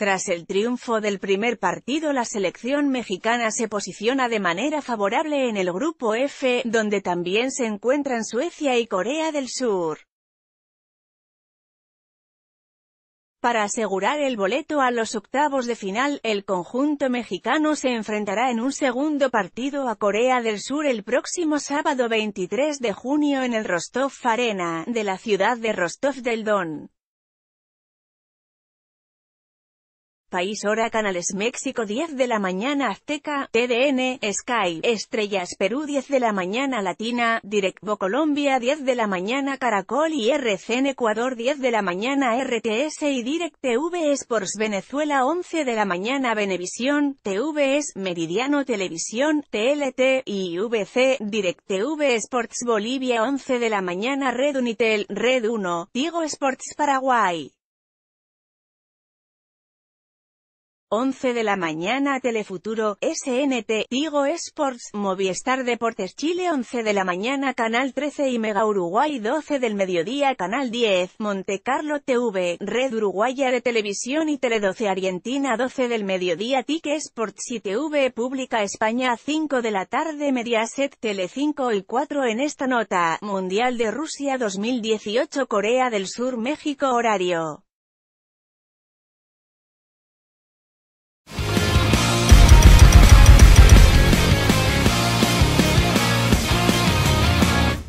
Tras el triunfo del primer partido la selección mexicana se posiciona de manera favorable en el Grupo F, donde también se encuentran Suecia y Corea del Sur. Para asegurar el boleto a los octavos de final, el conjunto mexicano se enfrentará en un segundo partido a Corea del Sur el próximo sábado 23 de junio en el Rostov Arena, de la ciudad de Rostov del Don. País Hora Canales México 10 de la mañana Azteca, TDN, Sky, Estrellas Perú 10 de la mañana Latina, Directvo Colombia 10 de la mañana Caracol y RCN Ecuador 10 de la mañana RTS y DirecTV Sports Venezuela 11 de la mañana Venevisión, TVS, Meridiano Televisión, TLT y VC, DirecTV Sports Bolivia 11 de la mañana Red Unitel, Red 1, Diego Sports Paraguay. 11 de la mañana Telefuturo, SNT, Digo Sports, Movistar Deportes Chile 11 de la mañana Canal 13 y Mega Uruguay 12 del mediodía Canal 10, Monte Carlo TV, Red Uruguaya de Televisión y Tele12 Argentina 12 del mediodía TIC Sports y TV Pública España 5 de la tarde Mediaset Tele5 y 4 en esta nota, Mundial de Rusia 2018 Corea del Sur México horario.